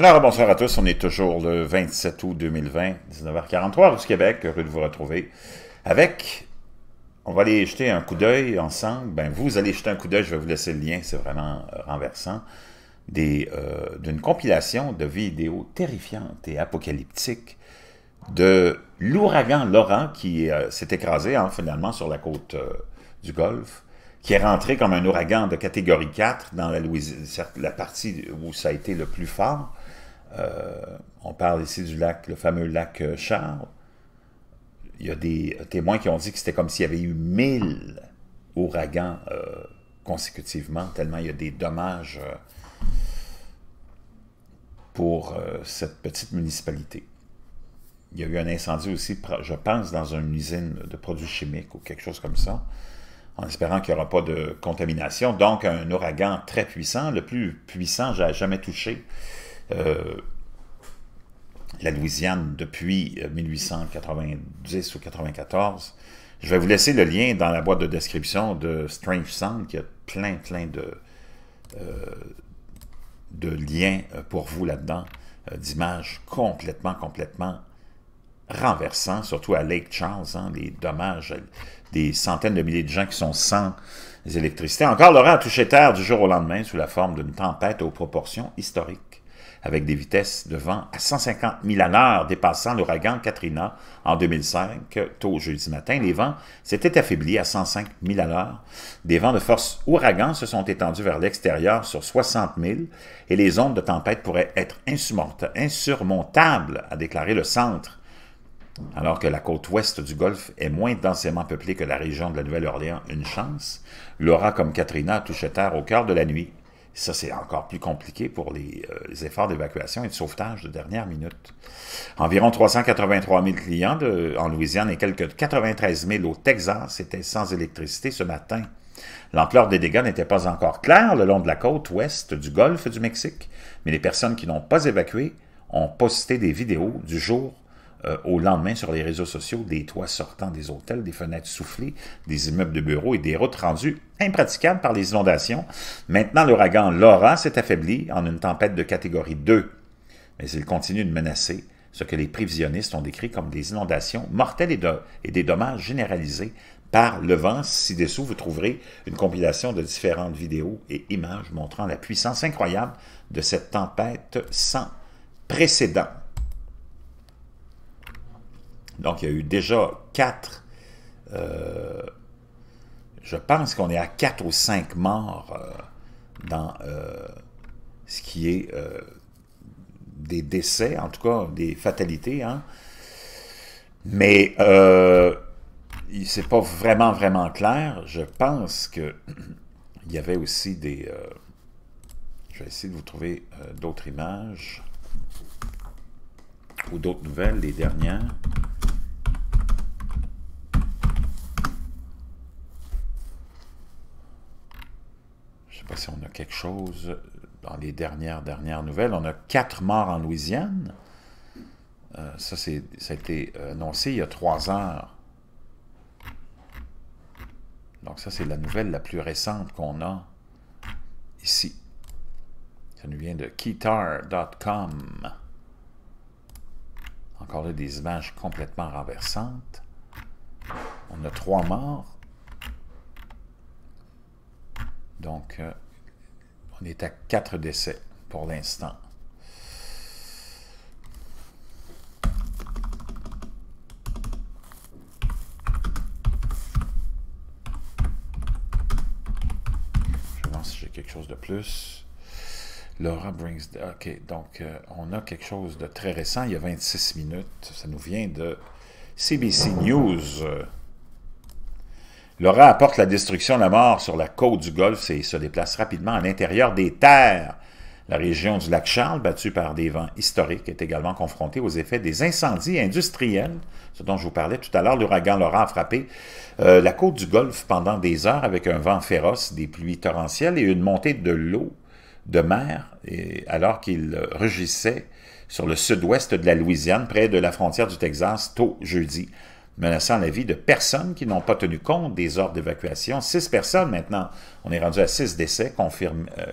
Alors, bonsoir à tous. On est toujours le 27 août 2020, 19h43 du Québec. Heureux de vous retrouver avec... On va aller jeter un coup d'œil ensemble. Ben, vous allez jeter un coup d'œil, je vais vous laisser le lien, c'est vraiment euh, renversant, euh, d'une compilation de vidéos terrifiantes et apocalyptiques de l'ouragan Laurent qui euh, s'est écrasé hein, finalement sur la côte du Golfe, qui est rentré comme un ouragan de catégorie 4 dans la, la partie où ça a été le plus fort euh, on parle ici du lac, le fameux lac euh, Charles. Il y a des témoins qui ont dit que c'était comme s'il y avait eu 1000 ouragans euh, consécutivement, tellement il y a des dommages pour cette petite municipalité. Il y a eu un incendie aussi, je pense, dans une usine de produits chimiques ou quelque chose comme ça, en espérant qu'il n'y aura pas de contamination. Donc, un ouragan très puissant, le plus puissant j'ai jamais touché euh, la Louisiane depuis 1890 euh, ou 1994. Je vais vous laisser le lien dans la boîte de description de Strange Sound, qui a plein, plein de, euh, de liens pour vous là-dedans, d'images complètement, complètement renversants, surtout à Lake Charles, hein, les dommages, des centaines de milliers de gens qui sont sans électricité. Encore, Laurent a touché terre du jour au lendemain sous la forme d'une tempête aux proportions historiques avec des vitesses de vent à 150 000 à l'heure, dépassant l'ouragan Katrina en 2005, tôt jeudi matin. Les vents s'étaient affaiblis à 105 000 à l'heure. Des vents de force ouragan se sont étendus vers l'extérieur sur 60 000 et les ondes de tempête pourraient être insurmontables, a déclaré le centre alors que la côte ouest du Golfe est moins densément peuplée que la région de la Nouvelle-Orléans, une chance, Laura comme Katrina touchait terre au cœur de la nuit, ça, c'est encore plus compliqué pour euh, les, efforts d'évacuation et de sauvetage de dernière minute. Environ 383 000 clients en Louisiane et quelques 93 000 au Texas étaient sans électricité ce matin. L'ampleur des dégâts n'était pas encore claire le long de la côte ouest du golfe du Mexique, mais les personnes qui n'ont pas évacué ont posté des vidéos du jour euh, au lendemain sur les réseaux sociaux des toits sortant des hôtels, des fenêtres soufflées, des immeubles de bureaux et des routes rendues impraticables par les inondations. Maintenant, l'ouragan Laura s'est affaibli en une tempête de catégorie 2, mais il continue de menacer ce que les prévisionnistes ont décrit comme des inondations mortelles et, et des dommages généralisés par le vent. Ci-dessous, vous trouverez une compilation de différentes vidéos et images montrant la puissance incroyable de cette tempête sans précédent. Donc, il y a eu déjà quatre... Euh, je pense qu'on est à quatre ou cinq morts euh, dans euh, ce qui est des décès, en tout cas des fatalités. Hein. mais Mais c'est pas vraiment, vraiment clair. Je pense que il y avait aussi des... je vais essayer de vous trouver d'autres images ou d'autres nouvelles, les dernières. si on a quelque chose euh, dans les dernières, dernières nouvelles. On a quatre morts en Louisiane. Euh, ça, ça a été euh, annoncé il y a trois heures. Donc ça, c'est la nouvelle la plus récente qu'on a ici. Ça nous vient de kitar.com Encore là, des images complètement renversantes. On a trois morts. Donc, on est à quatre décès pour l'instant. Je si j'ai quelque chose de plus. Laura brings... OK, donc euh, on a quelque chose de très récent, il y a 26 minutes. Ça nous vient de CBC News. Laura apporte la destruction, la mort sur la côte du Golfe et se déplace rapidement à l'intérieur des terres. La région du lac Charles, battue par des vents historiques, est également confrontée aux effets des incendies industriels, ce dont je vous parlais tout à l'heure. L'ouragan Laura a frappé euh, la côte du Golfe pendant des heures avec un vent féroce, des pluies torrentielles et une montée de l'eau de mer, alors qu'il rugissait sur le sud-ouest de la Louisiane, près de la frontière du Texas, tôt jeudi, menaçant la vie de personnes qui n'ont pas tenu compte des ordres d'évacuation. Six personnes maintenant. On est rendu à six décès, confirme, euh,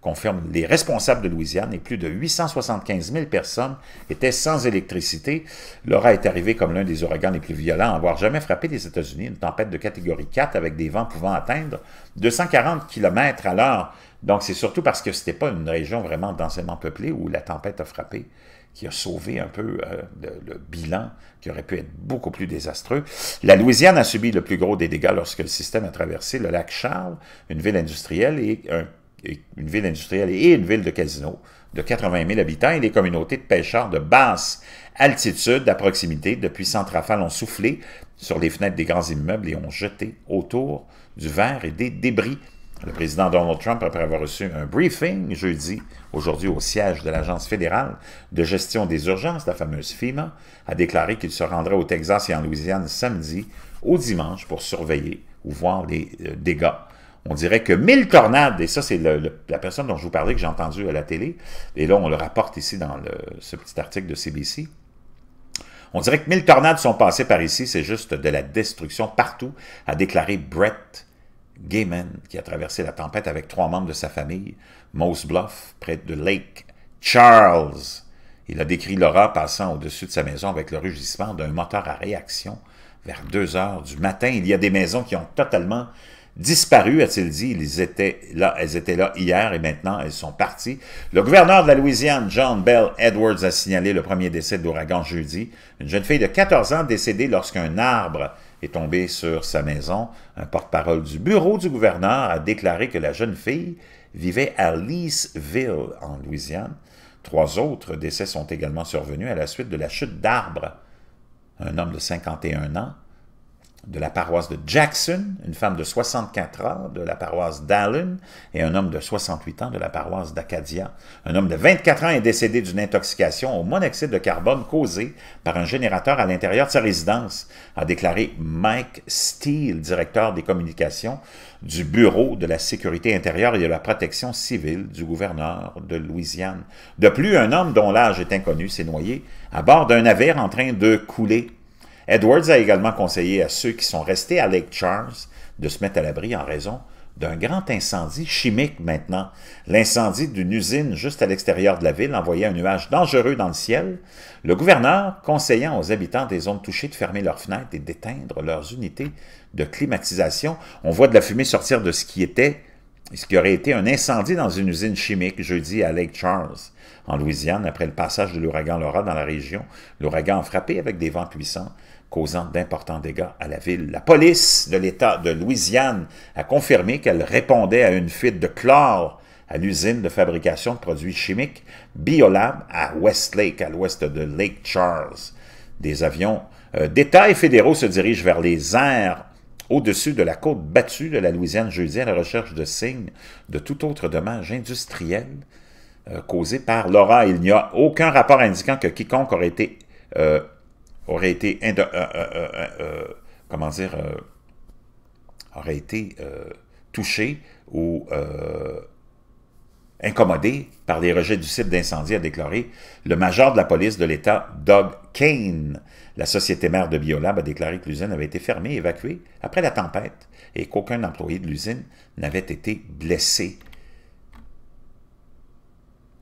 confirment les responsables de Louisiane et plus de 875 000 personnes étaient sans électricité. Laura est arrivée comme l'un des ouragans les plus violents à avoir jamais frappé les États-Unis, une tempête de catégorie 4 avec des vents pouvant atteindre 240 km à l'heure. Donc c'est surtout parce que ce n'était pas une région vraiment densément peuplée où la tempête a frappé qui a sauvé un peu euh, le, bilan, qui aurait pu être beaucoup plus désastreux. La Louisiane a subi le plus gros des dégâts lorsque le système a traversé le lac Charles, une ville industrielle et, une ville industrielle et une ville de casino de 80 000 habitants et des communautés de pêcheurs de basse altitude à proximité de puissantes rafales ont soufflé sur les fenêtres des grands immeubles et ont jeté autour du verre et des débris le président Donald Trump, après avoir reçu un briefing jeudi, aujourd'hui au siège de l'Agence fédérale de gestion des urgences, la fameuse FEMA, a déclaré qu'il se rendrait au Texas et en Louisiane samedi au dimanche pour surveiller ou voir les euh, dégâts. On dirait que mille tornades, et ça c'est la personne dont je vous parlais que j'ai entendue à la télé, et là on le rapporte ici dans ce petit article de CBC, on dirait que mille tornades sont passées par ici, c'est juste de la destruction partout, a déclaré Brett Gaiman, qui a traversé la tempête avec trois membres de sa famille, Moose Bluff, près de Lake Charles. Il a décrit Laura passant au-dessus de sa maison avec le rugissement d'un moteur à réaction vers deux heures du matin. Il y a des maisons qui ont totalement disparu, a-t-il dit. elles étaient là hier et maintenant elles sont parties. Le gouverneur de la Louisiane, John Bell Edwards, a signalé le premier décès d'ouragan jeudi. Une jeune fille de 14 ans décédée lorsqu'un arbre est tombé sur sa maison. Un porte-parole du bureau du gouverneur a déclaré que la jeune fille vivait à Leesville, en Louisiane. Trois autres décès sont également survenus à la suite de la chute d'arbres. Un homme de 51 ans, de la paroisse de Jackson, une femme de 64 ans de la paroisse d'Allen et un homme de 68 ans de la paroisse d'Acadia. Un homme de 24 ans est décédé d'une intoxication au monoxyde de carbone causée par un générateur à l'intérieur de sa résidence, a déclaré Mike Steele, directeur des communications du Bureau de la sécurité intérieure et de la protection civile du gouverneur de Louisiane. De plus, un homme dont l'âge est inconnu s'est noyé à bord d'un navire en train de couler Edwards a également conseillé à ceux qui sont restés à Lake Charles de se mettre à l'abri en raison d'un grand incendie chimique maintenant. L'incendie d'une usine juste à l'extérieur de la ville envoyait un nuage dangereux dans le ciel, le gouverneur conseillant aux habitants des zones touchées de fermer leurs fenêtres et d'éteindre leurs unités de climatisation. On voit de la fumée sortir de ce qui était ce qui aurait été un incendie dans une usine chimique jeudi à Lake Charles, en Louisiane, après le passage de l'ouragan Laura dans la région. L'ouragan a frappé avec des vents puissants causant d'importants dégâts à la ville. La police de l'État de Louisiane a confirmé qu'elle répondait à une fuite de chlore à l'usine de fabrication de produits chimiques Biolab à Westlake, à l'ouest de Lake Charles. Des avions euh, d'État fédéraux se dirigent vers les airs au-dessus de la côte battue de la Louisiane jeudi à la recherche de signes de tout autre dommage industriel euh, causé par Laura. Il n'y a aucun rapport indiquant que quiconque aurait été euh, aurait été, euh, euh, euh, comment dire, aurait été touché ou incommodé par les rejets du site d'incendie, a déclaré le major de la police de l'État, Doug Kane. La société mère de Biolab a déclaré que l'usine avait été fermée, évacuée après la tempête et qu'aucun employé de l'usine n'avait été blessé.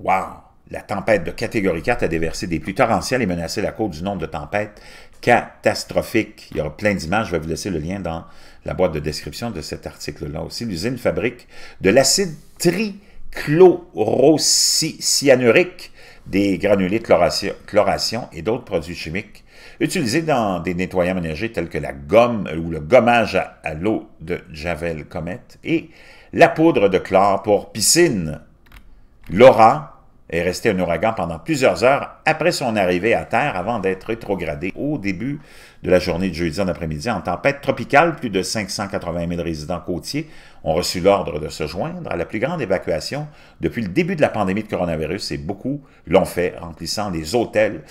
Wow! La tempête de catégorie 4 a déversé des pluies torrentielles et menacé la côte du nombre de tempêtes catastrophiques. Il y aura plein d'images, je vais vous laisser le lien dans la boîte de description de cet article-là aussi. L'usine fabrique de l'acide trichlorocyanurique, des granulés de chloration et d'autres produits chimiques utilisés dans des nettoyants ménagers tels que la gomme ou le gommage à, l'eau de Javel Comet et la poudre de chlore pour piscine. Laura est resté un ouragan pendant plusieurs heures après son arrivée à terre avant d'être rétrogradé au début de la journée de jeudi en après-midi en tempête tropicale. Plus de 580 000 résidents côtiers ont reçu l'ordre de se joindre à la plus grande évacuation depuis le début de la pandémie de coronavirus et beaucoup l'ont fait remplissant les hôtels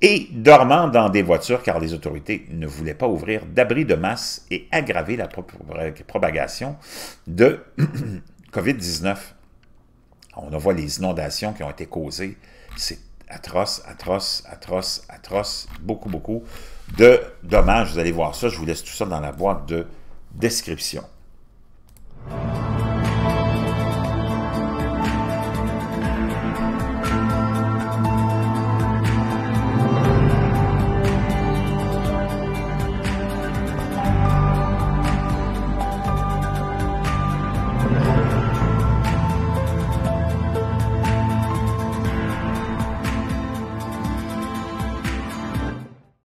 et dormant dans des voitures car les autorités ne voulaient pas ouvrir d'abris de masse et aggraver la propagation de COVID-19. On a voit les inondations qui ont été causées. C'est atroce, atroce, atroce, atroce. Beaucoup, beaucoup de dommages. Vous allez voir ça. Je vous laisse tout ça dans la boîte de description.